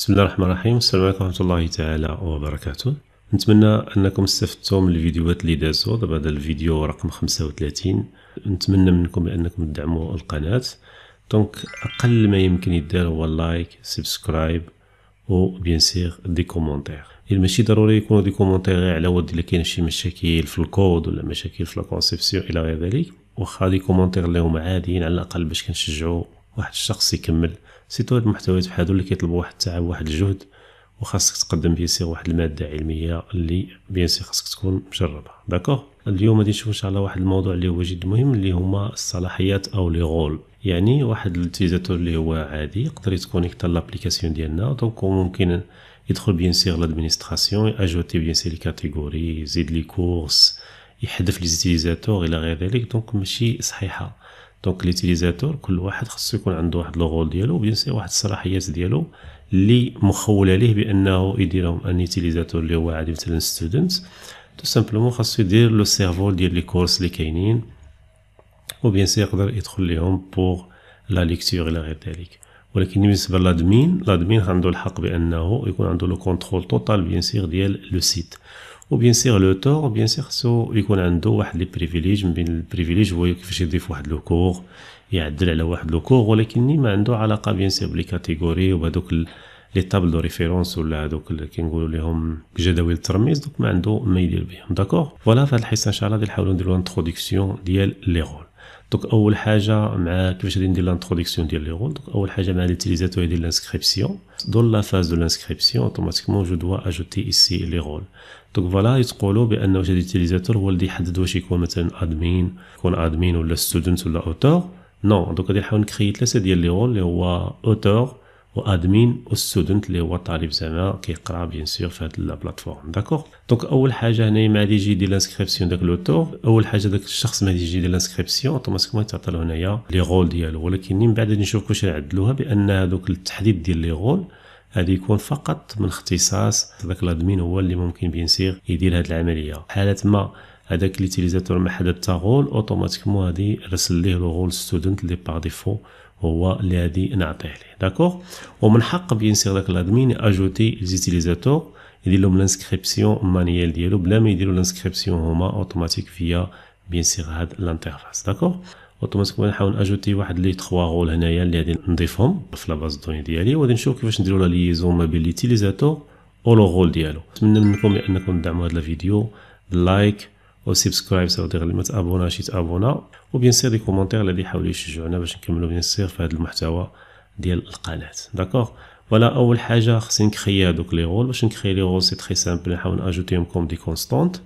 بسم الله الرحمن الرحيم السلام عليكم ورحمه الله تعالى وبركاته نتمنى انكم استفدتم من الفيديوهات اللي دازوا دابا هذا الفيديو رقم 35 نتمنى منكم انكم تدعموا القناه دونك اقل ما يمكن يدار هو لايك سبسكرايب و بيان سيغ دي كومونتير ماشي ضروري يكونوا دي كومونتير غير على ود الا كاين شي مشاكل في الكود ولا مشاكل في لا الى غير ذلك واخا دي كومونتير اللي هما عاديين على الاقل باش كنشجعوا واحد الشخص يكمل سيتو هاد المحتويات بحال هادو اللي كيطلبوا واحد التعب واحد الجهد وخاصك تقدم فيه سير واحد الماده علميه اللي بيان سي خاصك تكون مجربه داكوغ اليوم غادي نشوفو ان شاء الله واحد الموضوع اللي هو جد مهم اللي هما الصلاحيات او لي غول يعني واحد الاتيزاتور اللي هو عادي يقدر يتكونيكت لابليكاسيون ديالنا دونك ممكن يدخل بيان سيغ لادمينستراسيون اجوتي بيان سيغ لي كاتيجوري يزيد لي كورس يحذف لي زيتيزاتور الى غير ذلك دونك ماشي صحيحه دونك ليتيليزاتور كل واحد خصو يكون عنده واحد لوغول ديالو وبيان سي واحد الصلاحيات ديالو اللي مخوله ليه بانه يديرهم ان يوتيليزاتور اللي هو عادي مثلا ستودنت تو سامبلومون خاصو يدير لو سيرفور ديال لي كورس اللي كاينين وبيان سي يقدر يدخل ليهم بوغ لا ليكتور الى غير ذلك ولكن بالنسبه لادمين لادمين عنده الحق بانه يكون عنده لو كونترول توتال بيان سيغ ديال لو سيت وبيان سيغ لو تور بيان سيغ سو يكون عنده واحد لي بريفيليج من بين البريفيليج هو كيفاش يضيف واحد لو كور يعدل على واحد لو كور ولكن ما عنده علاقه بيان سيغ بلي و بهادوك لي طابل دو ريفيرونس ولا هذوك كنقولوا لهم جداول الترميز دوك ما عنده ما يدير بهم داكوغ فوالا في هاد الحصه ان شاء الله غادي نحاولوا نديروا انتروديكسيون ديال لي رول دوك اول حاجه مع كيفاش غادي ندير لانتروديكسيون ديال لي رول دوك اول حاجه مع ليتيليزاتور يدير لانسكريبسيون دون لا فاز دو لانسكريبسيون اوتوماتيكمون جو دوا اجوتي ايسي لي رول دونك فوالا يتقولوا بان واش هاد هو اللي يحدد واش يكون مثلا ادمين يكون ادمين ولا ستودنت ولا اوتور نو دونك غادي نحاول نكري ثلاثه ديال لي رول اللي هو اوتور وادمين والستودنت اللي هو طالب زعما كيقرا بيان سور في هاد البلاتفورم داكوغ دونك اول حاجه هنايا ما غادي يجي يدير لانسكريبسيون داك لوتور اول حاجه داك الشخص ما غادي يجي يدير لانسكريبسيون اوتوماتيكمون تعطى له هنايا لي رول ديالو ولكن من بعد نشوف واش نعدلوها بان هذوك التحديد ديال لي رول هذا يكون فقط من اختصاص ذاك الادمين هو اللي ممكن بيان سيغ يدير هذه العمليه حاله ما هذاك ليتيليزاتور ما حدا غول اوتوماتيكمون هذه رسل ليه لو غول ستودنت اللي باغ ديفو هو اللي غادي نعطيه ليه داكوغ ومن حق بيان سيغ ذاك الادمين اجوتي ليتيليزاتور يدير لهم لانسكريبسيون مانيال ديالو بلا ما يديروا لانسكريبسيون هما اوتوماتيك فيا بيان سيغ هاد الانترفاس داكوغ اوتوماتيكمون نحاول اجوتي واحد لي 3 غول هنايا اللي غادي نضيفهم في لا باز دوني ديالي وغادي نشوف كيفاش نديرو لا ليزون ما بين ليتيليزاتور او لو غول ديالو نتمنى منكم انكم تدعموا هذا الفيديو لايك و سبسكرايب صديق اللي ما تابوناش و وبيان سير لي كومونتير اللي يحاولوا يشجعونا باش نكملوا بيان سير في هذا المحتوى ديال القناه داكوغ فوالا اول حاجه خصني نكريا هادوك لي غول باش نكري لي غول سي تري سامبل نحاول ناجوتيهم كوم دي كونستانت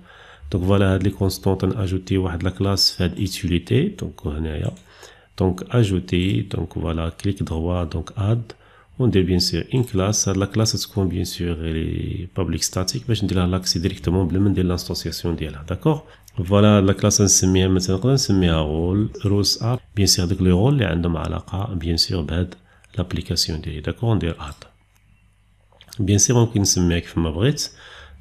donc voilà les constantes ajouter Voilà la classe fait utilité donc هنايا donc ajouté. donc voilà clic droit donc add on dit bien sûr une classe la classe se compte bien sûr les public static باش ندير لها l'accès directement بلا ما ندير l'instanciation ديالها d'accord voilà la classe نسميها مثلا نقدر نسميها role rose a bien sûr avec le role اللي la علاقه bien sûr بهاد l'application ديالي d'accord on dit add bien sûr on peut نسميها كيف ما بغيت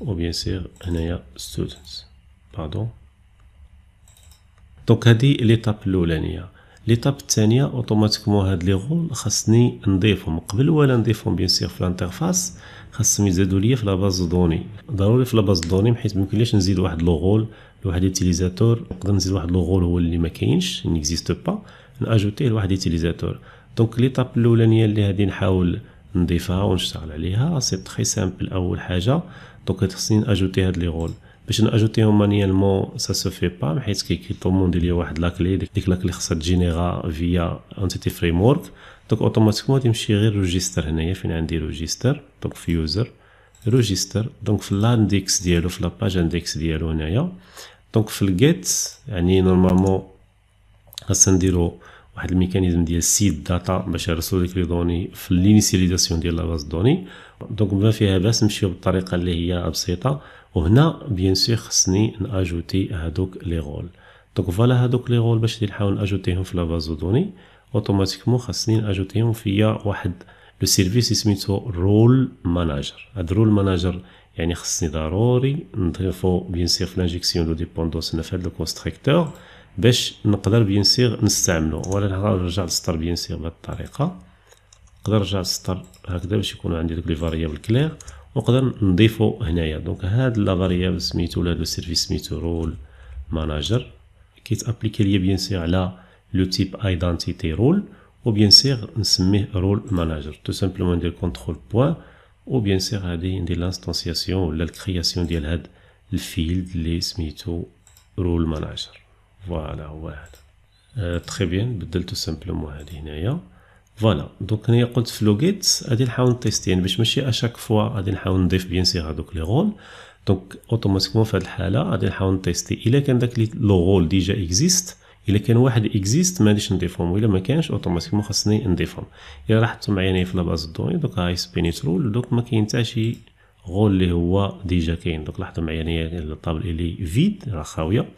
وبيان سير هنايا students باردون دونك هادي ليتاب الاولانيه ليتاب الثانيه اوتوماتيكمون هاد لي غول خاصني نضيفهم قبل ولا نضيفهم بيان سير في الانترفاس خاصهم يزادوا ليا في لاباز دوني ضروري في لاباز دوني حيت ميمكنليش نزيد واحد لو غول لواحد يوتيليزاتور نقدر نزيد واحد لو غول هو اللي ما كاينش نيكزيست با ناجوتيه لواحد يوتيليزاتور دونك ليتاب الاولانيه اللي هادي نحاول نضيفها ونشتغل عليها سي تري سامبل اول حاجه دونك خصني ناجوتي هاد لي غول باش ناجوتيهم مانيالمون سا سو في با حيت كي كي طومون ليا واحد لاكلي ديك لاكلي خصها تجينيغا فيا انتيتي فريم ورك دونك اوتوماتيكمون تمشي غير روجيستر هنايا فين عندي روجيستر دونك في يوزر روجيستر دونك في لاندكس ديالو في لاباج اندكس ديالو هنايا دونك في الجيت يعني نورمالمون خاصنا نديرو واحد الميكانيزم ديال سيد داتا باش نرسلو ديك لي دوني في لينيسياليزاسيون ديال لا باز دوني دونك ما فيها باس نمشيو بالطريقه اللي هي بسيطه وهنا بيان سي خصني ناجوتي هادوك لي غول دونك فوالا هادوك لي غول باش نحاول ناجوتيهم في لاباز دوني اوتوماتيكمون خصني ناجوتيهم فيا واحد لو سيرفيس سميتو رول ماناجر هاد رول ماناجر يعني خصني ضروري نضيفو بيان سيغ في لانجيكسيون دو ديبوندونس هنا في هاد لو باش نقدر بيان سيغ نستعملو ولا نرجع للسطر بيان سي بهاد الطريقه نقدر نرجع للسطر هكذا باش يكون عندي دوك لي فاريابل كلير ونقدر نضيفو هنايا دونك هاد لا فاريابل سميتو ولا لو سيرفيس سميتو رول ماناجر كيت ابليكي ليا بيان سيغ على لو تيب ايدنتيتي رول و بيان سيغ نسميه رول ماناجر تو سامبلومون ندير كونترول بوان و بيان سيغ هادي ندير لانستونسياسيون ولا الكرياسيون ديال هاد الفيلد اللي سميتو رول ماناجر فوالا هو هذا تخي euh، بيان بدلتو سامبلومون هادي هنايا فوالا دونك هنايا قلت في لوغيت غادي نحاول يعني باش ماشي اشاك فوا غادي نحاول نضيف بيان سيغ هادوك لي رول دونك اوتوماتيكمون في هاد الحاله غادي نحاول نتيستي الا كان داك لو رول ديجا اكزيست الا كان واحد اكزيست ما غاديش نضيفهم والا ما كانش اوتوماتيكمون خاصني نضيفهم الا لاحظتو معايا في لاباز دوني دوك هاي سبيني ترول دوك ما كاين حتى شي غول اللي هو ديجا كاين دوك لاحظتو معايا هنايا الطابل اللي فيد راه خاويه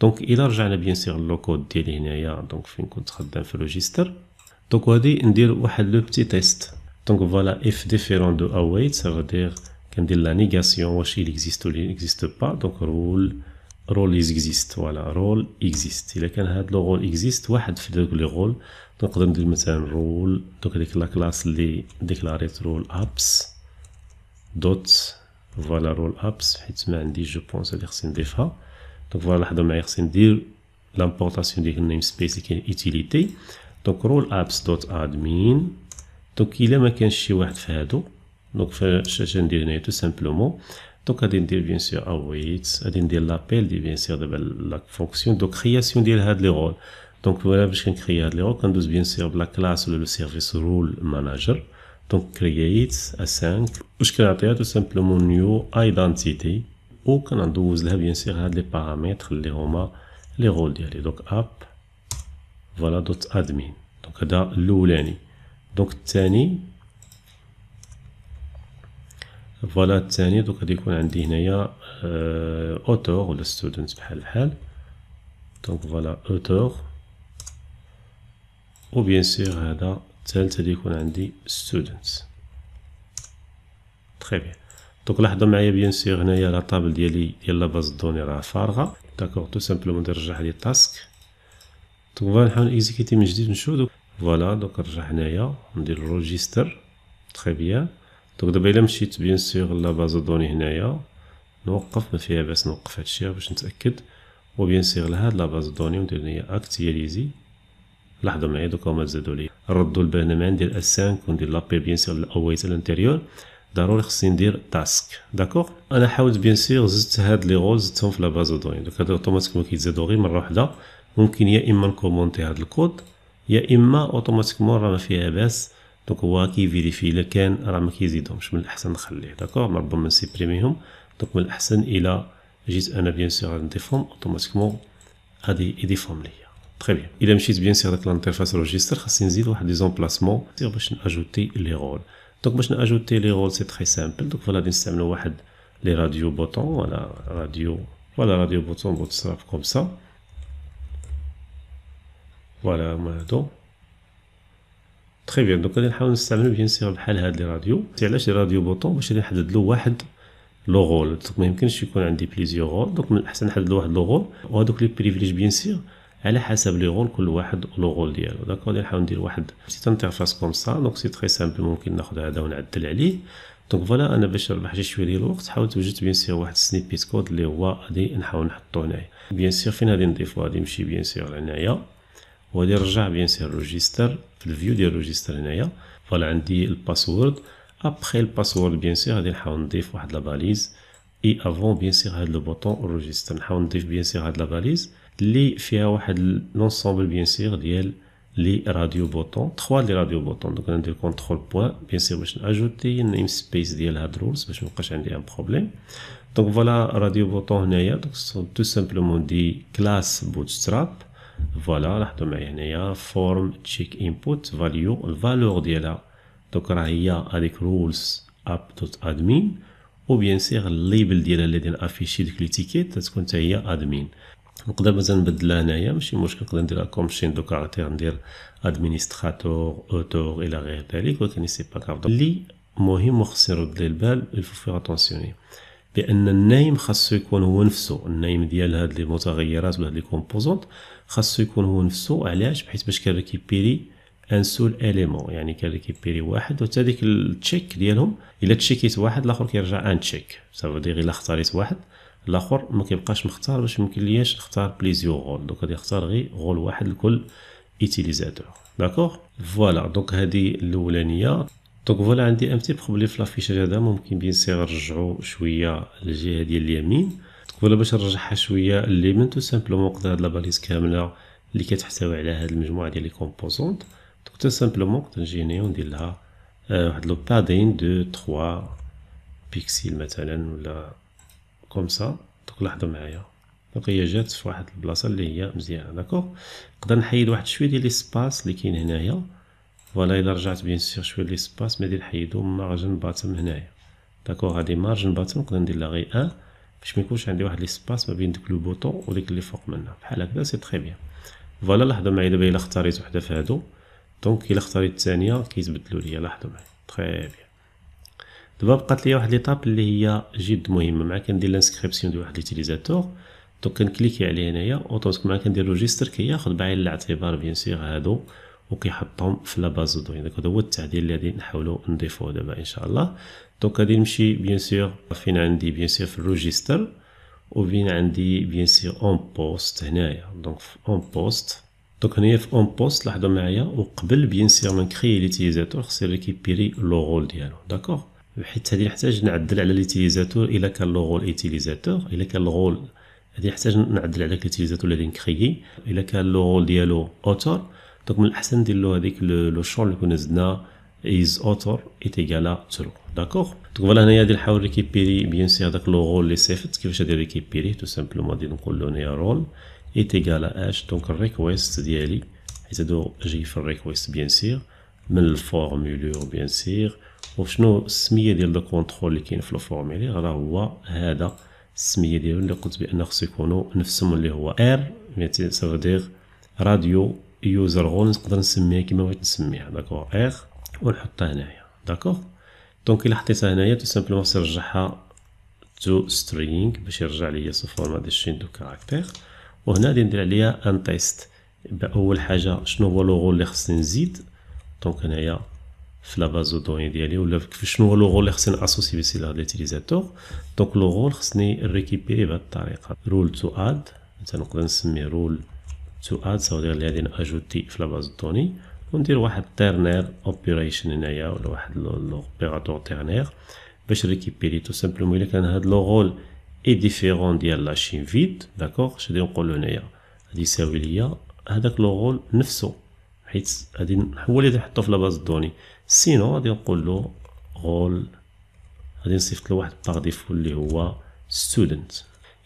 دونك الا رجعنا بيان سيغ لو كود ديالي هنايا دونك فين كنت خدام في لوجيستر Donc, on va dire le petit test. Donc, voilà f différent de await, ça veut dire que a la négation, il existe ou il n'existe pas. Donc, role, role existe. Voilà, role existe. Il y a le role existe, واحد في les role Donc, on va dire مثلا role, donc la classe est déclarée role apps, dot, voilà role apps, je pense, que c'est défa. Donc, voilà, on manière, c'est dire l'importation de namespace et utilité. دونك رول ابس دوت ادمين دونك الا ما كانش شي واحد في هادو دونك فاش ندير هنايا تو سامبلومون دونك غادي ندير بيان سور اويت غادي ندير لابيل دي بيان سور دابا لا فونكسيون دونك كرياسيون ديال هاد لي رول دونك فوالا باش كنكري هاد لي رول كندوز بيان سور بلا كلاس ولا لو سيرفيس رول ماناجر دونك كرييت اسانك واش كنعطيها تو سامبلومون نيو و كندوز لها بيان سور هاد لي بارامتر اللي هما لي رول ديالي دونك اب فوالا دوت ادمين دونك هذا الاولاني دونك الثاني فوالا الثاني دونك غادي يكون عندي هنايا اوتور ولا ستودنت بحال بحال دونك فوالا اوتور و بيان سيغ هذا الثالث غادي يكون عندي ستودنت تري بيان دونك لاحظوا معايا بيان سيغ هنايا لا طابل ديالي ديال لا باز دوني راه فارغه داكوغ تو سامبلومون نرجع لي تاسك دونك نحاول نيزيكيتي من جديد نشوف فوالا دونك نرجع هنايا ندير الروجيستر تخي بيان دونك دابا الا مشيت بيان سيغ لا باز دوني هنايا نوقف ما فيها باس نوقف هادشي باش نتاكد وبيان سيغ لهاد لا باز دوني وندير هنايا اكتياليزي لحظه معايا دوكا هما زادو لي نردو البرنامج ندير اس 5 وندير لابي بيان سيغ الاويت الانتيريور ضروري خصني ندير تاسك داكوغ انا حاولت بيان سيغ زدت هاد لي غول زدتهم في لا باز دوني دوك هادو اوتوماتيكمون كيتزادو غير مره واحده ممكن يا اما نكومونتي هذا الكود يا اما اوتوماتيكمون راه ما فيها باس دونك هو كيفيريفي الا كان راه ما كيزيدهمش من الاحسن نخليه داكوغ ربما نسيبريميهم دونك من الاحسن الى جيت انا بيان سور نضيفهم اوتوماتيكمون غادي يضيفهم ليا تري بيان الا مشيت بيان سيغ ديك لانترفاس روجيستر خاصني نزيد واحد لي زومبلاسمون باش ناجوتي لي رول دونك باش ناجوتي لي رول سي تري سامبل دونك فوالا غادي نستعملو واحد لي راديو بوتون ولا راديو ولا راديو بوتون بوتسراف كوم سا فوالا هما هادو تخي بيان دونك غادي نحاول نستعملو بيان سيغ بحال هاد لي راديو علاش لي راديو بوطون باش نحدد له واحد لو دوك ميمكنش يكون عندي بليزيو غول دوك من الاحسن نحدد واحد لو و هادوك لي بريفليج بيان سيغ على حسب لي غول كل واحد لو غول ديالو داك غادي نحاول ندير واحد سيت انترفاس كوم سا دونك سي تري سامبل ممكن ناخذ هذا ونعدل عليه دونك فوالا انا باش نربح شي شويه ديال الوقت حاولت وجدت بيان سيغ واحد السنيبيت كود اللي هو غادي نحاول نحطو هنايا بيان سيغ فين غادي نضيفو غادي نمشي بيان سيغ لهنايا وغادي نرجع بيان سي الروجيستر في الفيو ديال الروجيستر هنايا فوالا عندي الباسورد ابخي الباسورد بيان سي غادي نحاول نضيف واحد لاباليز اي افون بيان سي هاد لو بوطون روجيستر نحاول نضيف بيان سي هاد لاباليز اللي فيها واحد لونسومبل بيان سي ديال لي راديو بوطون 3 لي راديو بوطون دونك ندير كونترول بوان بيان سي باش ناجوتي النيم سبيس ديال هاد رولز باش مابقاش عندي ان بروبليم دونك فوالا راديو بوطون هنايا دونك تو سامبلومون دي كلاس بوتستراب فوالا لاحظوا معايا هنايا فورم تشيك انبوت فاليو الفالور ديالها دوك راه هي هذيك رولز اب دوت ادمين و بيان سيغ الليبل ديالها اللي غادي افيشي ديك لي تيكيت تكون حتى هي ادمين نقدر مثلا نبدلها هنايا ماشي مشكل نقدر نديرها كومشين دوك غادي ندير ادمينستراتور اوتور الى غير ذلك ولكن سي با كاف اللي مهم وخصني نرد ليه البال الفو فيغ اتونسيوني بان النايم خاصو يكون هو نفسه النايم ديال هاد لي متغيرات ولا هاد لي كومبوزونت خاصو يكون هو نفسو علاش بحيث باش كنريكيبيري ان سول اليمون يعني كنريكيبيري واحد وحتى ديك التشيك ديالهم الا تشيكيت واحد الاخر كيرجع ان تشيك صافي دير الا اختاريت واحد الاخر ما كيبقاش مختار باش يمكن لياش نختار بليزيو غول دوك غادي نختار غير غول واحد لكل ايتيليزاتور داكوغ فوالا دونك هادي الاولانيه دونك فوالا عندي ام تي بروبليم في لافيشاج هذا ممكن بيان سي نرجعو شويه للجهه ديال اليمين قبل باش نرجعها شويه من تو سامبلومون قد هاد لاباليز كامله اللي كتحتوي على هاد المجموعه ديال لي كومبوزونت دونك تو سامبلومون قد نجيني وندير لها واحد لو بادين دو 3 بيكسل مثلا ولا كوم سا دونك لاحظوا معايا دونك هي جات في واحد البلاصه اللي هي مزيانه داكوغ نقدر نحيد واحد شويه ديال ليسباس اللي كاين هنايا فوالا الا رجعت بيان سيغ شويه ليسباس ما غادي نحيدو مارجن باتم هنايا داكوغ هادي مارجن باتم نقدر ندير لها غي ان باش ما يكونش عندي واحد ليسباس ما بين ديك لو بوطون وديك اللي فوق منها بحال هكذا سي تري بيان فوالا لاحظوا معايا دابا الا اختاريت وحده في هادو دونك الا اختاريت الثانيه كيتبدلوا ليا لاحظوا معايا تري بيان دابا بقات لي واحد ليطاب اللي هي جد مهمه مع كندير لانسكريبسيون ديال واحد ليتيليزاتور دونك كنكليكي عليه هنايا اوتوماتيك مع كندير روجيستر كياخد بعين الاعتبار بيان سيغ هادو وكيحطهم في لا باز دوني هذا هو التعديل الذي نحاولوا نضيفوه دابا ان شاء الله دونك غادي نمشي بيان سور فين عندي بيان سور في الروجيستر وفين عندي بيان سور اون بوست هنايا دونك في اون بوست دونك هنايا في اون بوست لاحظوا معايا وقبل بيان سور ما نكري ليتيزاتور خصني ريكيبيري لو رول ديالو داكوغ حيت هادي نحتاج نعدل على ليتيزاتور الا كان لو رول ايتيليزاتور الا كان لو رول هادي نحتاج نعدل على ليتيزاتور اللي نكريي الا كان لو رول ديالو اوتور دونك من الاحسن ندير له هذيك لو شون اللي كنا زدنا is author est égal à zero d'accord donc voilà هنايا غادي نحاول ريكيبيري بيان سي هذاك لو رول اللي صيفط كيفاش غادي ريكيبيري تو سامبلومون غادي نقول له هنايا رول est égal à h دونك الريكويست ديالي حيت هادو جاي في الريكويست بيان سير من الفورمولور بيان سير وشنو السميه ديال لو كونترول اللي كاين في لو فورمولير راه هو هذا السميه ديالو اللي قلت بان خصو يكونوا نفسهم اللي هو ار سافو دير راديو يوزر غون نقدر نسميها كيما بغيت نسميها داكوغ اغ ونحطها هنايا داكوغ دونك الا حطيتها هنايا تو سامبلومون سيرجعها تو سترينغ باش يرجع ليا سو فورما دي شين دو كاركتير وهنا غادي ندير عليها ان تيست باول حاجه شنو هو لو اللي خصني نزيد دونك هنايا في لا باز دو دوني ديالي ولا شنو هو لو اللي خصني اسوسي بيه لهاد ليتيليزاتور دونك لو خصني ريكيبيري بهاد الطريقه رول تو اد مثلا نقدر نسمي رول to add صغير غادي ناجوتي في لاباز دوني وندير واحد تيرنير اوبيريشن هنايا ولا واحد لوبيراتور تيرنير باش ريكيبيري تو سامبلومون الا كان هاد لو رول اي ديفيرون ديال لاشين فيد داكوغ شنو غادي نقولو هنايا غادي يساوي ليا هداك لو رول نفسه حيت غادي هو اللي نحطو في لاباز دوني سينو غادي نقولو رول غادي نصيفط له واحد باغ ديفول اللي هو ستودنت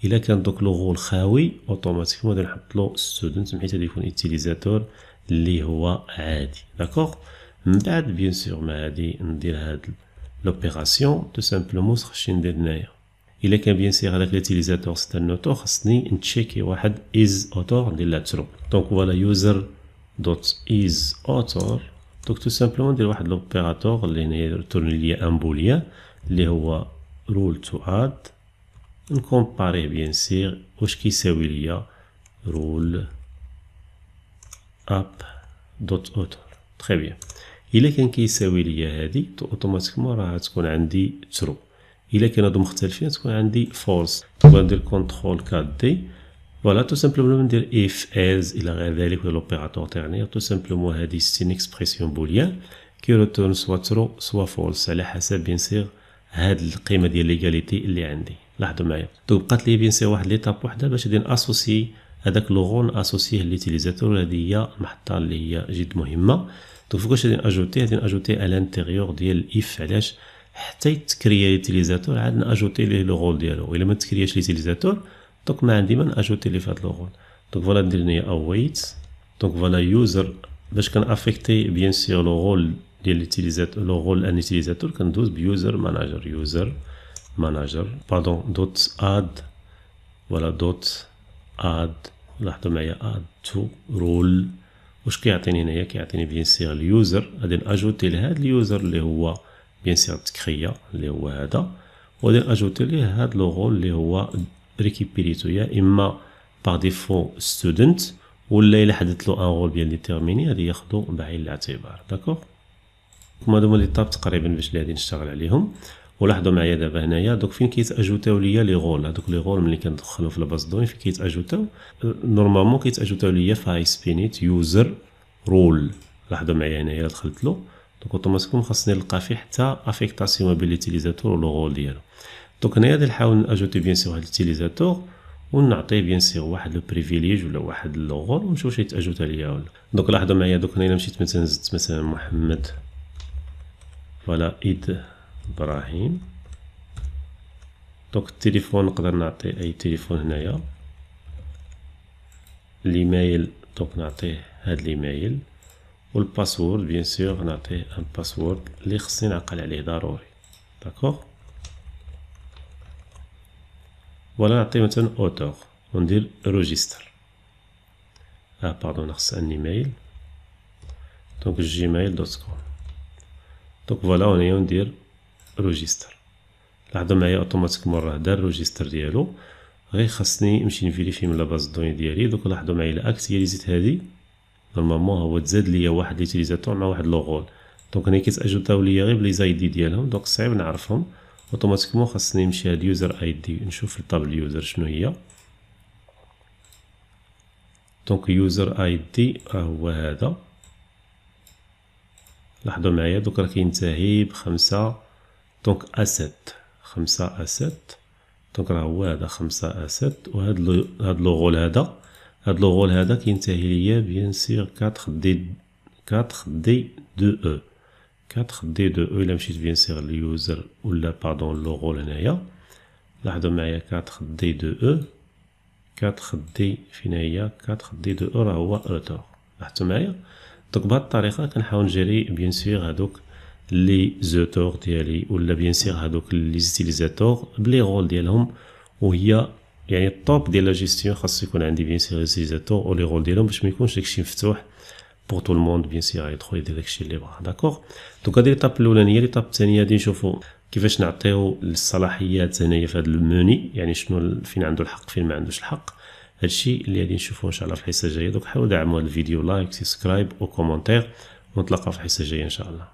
الا كان دوك لوغو خاوي اوتوماتيكمون غادي نحط له ستودنت حيت غادي يكون اتيليزاتور اللي هو عادي داكوغ من بعد بيان سور ما غادي ندير هاد لوبيراسيون تو سامبلومون خصني ندير هنايا الا كان بيان سور هذاك ليتيليزاتور ستا نوتور خصني نتشيكي واحد از اوتور ندير لها ترو دونك فوالا يوزر دوت از اوتور دونك تو سامبلومون ندير واحد لوبيراتور اللي هنايا يرتون ليا ان بوليان اللي هو رول تو اد نكومباري بيان سيغ واش كيساوي ليا رول اب دوت اوتور تخي بيان الا كان كيساوي ليا هادي تو اوتوماتيكمون راه تكون عندي ترو الا كان هادو مختلفين تكون عندي فولس تبغى ندير كونترول كات دي فوالا تو سامبلومون ندير اف از الى غير ذلك ولا لوبيراتور تاعني تو سامبلومون هادي ستين اكسبريسيون بوليان كي روتورن سوا ترو سوا فولس على حسب بيان سيغ هاد القيمه ديال ليغاليتي اللي عندي لاحظوا معايا دونك بقات لي بيان سي واحد ليتاب وحده باش غادي ناسوسي هذاك لوغو ناسوسيه ليتيليزاتور هذه هي المحطه اللي هي جد مهمه دونك فوقاش غادي ناجوتي غادي ناجوتي الانتيغيور ديال الاف علاش حتى يتكريا ليتيليزاتور عاد ناجوتي ليه لو رول ديالو الا ما تكرياش ليتيليزاتور دونك ما عندي ما ناجوتي ليه في هاد لو رول دونك فوالا ندير هنايا اويت دونك فوالا يوزر باش كنافيكتي بيان سيغ لو رول ديال ليتيليزاتور لو رول ان يوتيليزاتور كندوز بيوزر ماناجر يوزر مانجر باردون دوت اد ولا دوت اد لاحظوا معايا اد تو رول واش كيعطيني هنايا كيعطيني بيان سيغ اليوزر غادي ناجوتي لهاد اليوزر اللي هو بيان سيغ تكخيا اللي هو هذا وغادي ناجوتي ليه هذا لو رول اللي هو ريكيبيريتو يا اما باغ ديفو ستودنت ولا الا حدث له ان رول بيان ديتيرميني غادي ياخذو بعين الاعتبار داكوغ هما لي طاب تقريبا باش غادي نشتغل عليهم ولاحظوا معايا دابا هنايا دوك فين كيتاجوتاو ليا لي غول هادوك لي غول ملي كندخلو في الباز دوني فين كيتاجوتاو أه، نورمالمون كيتاجوتاو ليا في هاي سبينيت يوزر رول لاحظوا معايا هنايا دخلت له دوك اوتوماتيكوم خاصني نلقى فيه حتى افيكتاسيون بين ليتيليزاتور ولو غول ديالو دوك هنايا غادي نحاول ناجوتي بيان سيغ واحد ليتيليزاتور ونعطي بيان سيغ واحد لو بريفيليج ولا واحد لو غول ونشوف واش يتاجوتا ليا ولا دوك لاحظوا معايا دوك هنا مشيت مثلا زدت مثلا محمد فوالا ايد ابراهيم دونك التليفون نقدر نعطي اي تليفون هنايا الايميل دونك نعطيه هاد الايميل والباسورد بيان سور نعطيه ان باسورد اللي خصني نعقل عليه ضروري داكوغ ولا نعطي مثلا اوتور وندير روجيستر اه باردون نخص ان ايميل دونك جيميل دوت كوم دونك فوالا هنايا ندير لحد ما معايا اوتوماتيكمون راه دار روجيستر ديالو غير خاصني نمشي نفيريفي من لا باز دوني ديالي دوك لاحظوا معايا الاكتياليزيت هذه هادي نورمالمون هو تزاد ليا واحد ليتيليزاتور مع واحد لوغول دونك هنا كيتاجوتاو ليا غير بلي دي ديالهم دونك صعيب نعرفهم اوتوماتيكمون خاصني نمشي هاد يوزر اي دي نشوف الطاب يوزر شنو هي دونك يوزر اي دي راه هو هذا لاحظوا معايا دوك راه كينتهي بخمسة دونك ا 7 خمسة ا دونك راه هو هذا خمسة ا وهاد لو هاد لو غول هذا هاد لو غول هذا كينتهي ليا بيان سير 4 دي 4 دي دو او 4 دي دو او الا مشيت بيان سير اليوزر ولا باردون غول هنايا لاحظوا معايا 4 دي دو او 4 دي فين هي 4 دي دو او راه هو اوتور e لاحظتوا معايا دونك بهاد الطريقه كنحاول نجري بيان سير هادوك لي زوتور ديالي ولا بيان سيغ هادوك لي زيتيليزاتور بلي رول ديالهم وهي يعني الطوب ديال لا جيستيون خاص يكون عندي بيان سيغ زيتيليزاتور ولي رول ديالهم باش ما يكونش داكشي مفتوح بور تو الموند بيان سيغ يدخل يدير داكشي اللي بغا داكوغ دونك هادي ليطاب الاولانيه ليطاب الثانيه غادي نشوفو كيفاش نعطيو الصلاحيات هنايا في هاد الموني يعني شنو فين عنده الحق فين ما عندوش الحق هادشي اللي غادي نشوفوه ان شاء الله في الحصه الجايه دونك حاولوا دعموا هاد الفيديو لايك سبسكرايب وكومونتير ونتلاقاو في الحصه الجايه ان شاء الله